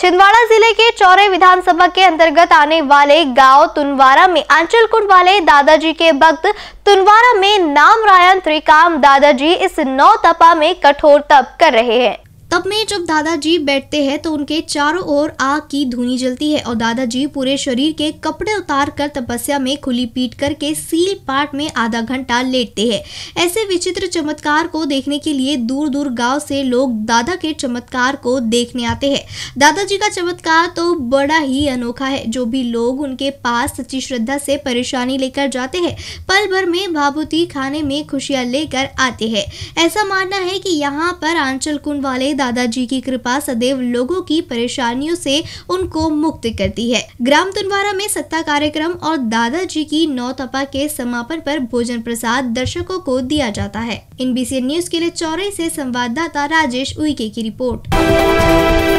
छिंदवाड़ा जिले के चौरे विधानसभा के अंतर्गत आने वाले गांव तुनवारा में आंचल कुंड वाले दादाजी के भक्त तुनवारा में नाम रायन त्रिकाम दादाजी इस नौ तपा में कठोर तप कर रहे हैं तब में जब दादाजी बैठते हैं तो उनके चारों ओर आग की धुनी जलती है और दादाजी पूरे शरीर के कपड़े उतार कर तपस्या में खुली पीट करके सील पाट में आधा घंटा लेटते हैं ऐसे विचित्र चमत्कार को देखने के लिए दूर दूर गांव से लोग दादा के चमत्कार को देखने आते हैं दादाजी का चमत्कार तो बड़ा ही अनोखा है जो भी लोग उनके पास सच्ची श्रद्धा से परेशानी लेकर जाते हैं पल भर में भाभूती खाने में खुशियाँ लेकर आते हैं ऐसा मानना है कि यहाँ पर आंचल कुंड वाले दादाजी की कृपा सदैव लोगों की परेशानियों से उनको मुक्त करती है ग्राम तुनवारा में सत्ता कार्यक्रम और दादाजी की नौ तपा के समापन पर भोजन प्रसाद दर्शकों को दिया जाता है इन न्यूज के लिए चौरे से संवाददाता राजेश उइके की रिपोर्ट